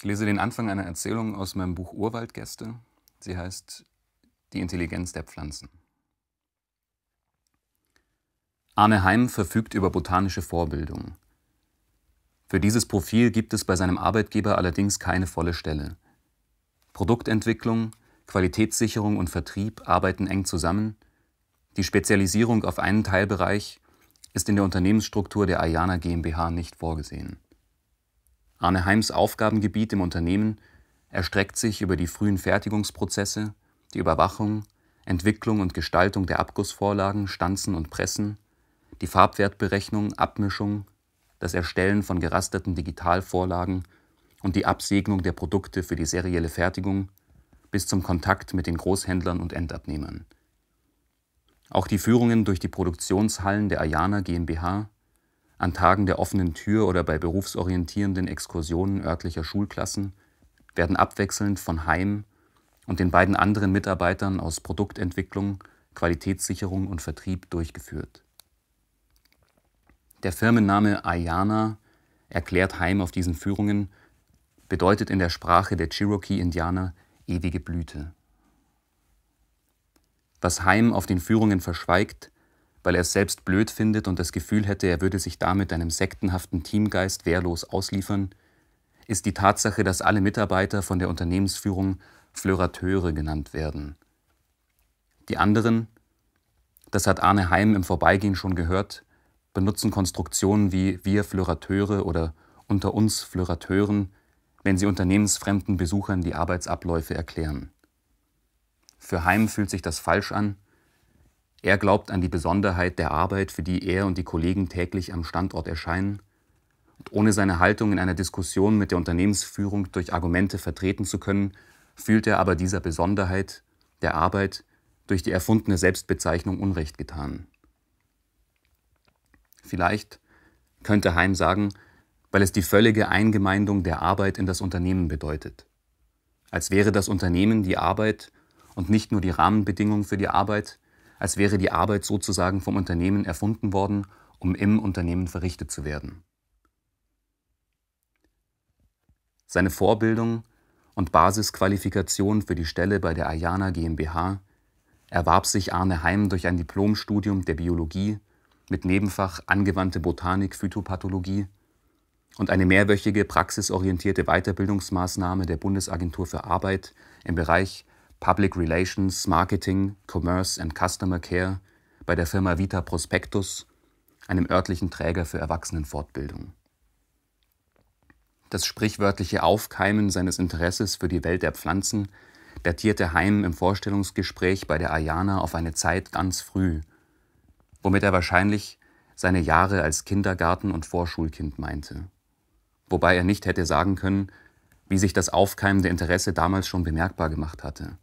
Ich lese den Anfang einer Erzählung aus meinem Buch Urwaldgäste. Sie heißt Die Intelligenz der Pflanzen. Arne Heim verfügt über botanische Vorbildung. Für dieses Profil gibt es bei seinem Arbeitgeber allerdings keine volle Stelle. Produktentwicklung, Qualitätssicherung und Vertrieb arbeiten eng zusammen. Die Spezialisierung auf einen Teilbereich ist in der Unternehmensstruktur der Ayana GmbH nicht vorgesehen. Arne Heims Aufgabengebiet im Unternehmen erstreckt sich über die frühen Fertigungsprozesse, die Überwachung, Entwicklung und Gestaltung der Abgussvorlagen, Stanzen und Pressen, die Farbwertberechnung, Abmischung, das Erstellen von gerasterten Digitalvorlagen und die Absegnung der Produkte für die serielle Fertigung bis zum Kontakt mit den Großhändlern und Endabnehmern. Auch die Führungen durch die Produktionshallen der Ayana GmbH an Tagen der offenen Tür oder bei berufsorientierenden Exkursionen örtlicher Schulklassen werden abwechselnd von Heim und den beiden anderen Mitarbeitern aus Produktentwicklung, Qualitätssicherung und Vertrieb durchgeführt. Der Firmenname Ayana, erklärt Heim auf diesen Führungen, bedeutet in der Sprache der Cherokee-Indianer ewige Blüte. Was Heim auf den Führungen verschweigt, weil er es selbst blöd findet und das Gefühl hätte, er würde sich damit einem sektenhaften Teamgeist wehrlos ausliefern, ist die Tatsache, dass alle Mitarbeiter von der Unternehmensführung Flirteure genannt werden. Die anderen, das hat Arne Heim im Vorbeigehen schon gehört, benutzen Konstruktionen wie wir Flirteure oder unter uns Flirteuren, wenn sie unternehmensfremden Besuchern die Arbeitsabläufe erklären. Für Heim fühlt sich das falsch an er glaubt an die Besonderheit der Arbeit, für die er und die Kollegen täglich am Standort erscheinen. Und ohne seine Haltung in einer Diskussion mit der Unternehmensführung durch Argumente vertreten zu können, fühlt er aber dieser Besonderheit der Arbeit durch die erfundene Selbstbezeichnung Unrecht getan. Vielleicht könnte Heim sagen, weil es die völlige Eingemeindung der Arbeit in das Unternehmen bedeutet. Als wäre das Unternehmen die Arbeit und nicht nur die Rahmenbedingungen für die Arbeit, als wäre die Arbeit sozusagen vom Unternehmen erfunden worden, um im Unternehmen verrichtet zu werden. Seine Vorbildung und Basisqualifikation für die Stelle bei der Ayana GmbH erwarb sich Arne Heim durch ein Diplomstudium der Biologie mit Nebenfach Angewandte Botanik Phytopathologie und eine mehrwöchige praxisorientierte Weiterbildungsmaßnahme der Bundesagentur für Arbeit im Bereich Public Relations, Marketing, Commerce and Customer Care bei der Firma Vita Prospectus, einem örtlichen Träger für Erwachsenenfortbildung. Das sprichwörtliche Aufkeimen seines Interesses für die Welt der Pflanzen datierte Heim im Vorstellungsgespräch bei der Ayana auf eine Zeit ganz früh, womit er wahrscheinlich seine Jahre als Kindergarten- und Vorschulkind meinte. Wobei er nicht hätte sagen können, wie sich das aufkeimende Interesse damals schon bemerkbar gemacht hatte –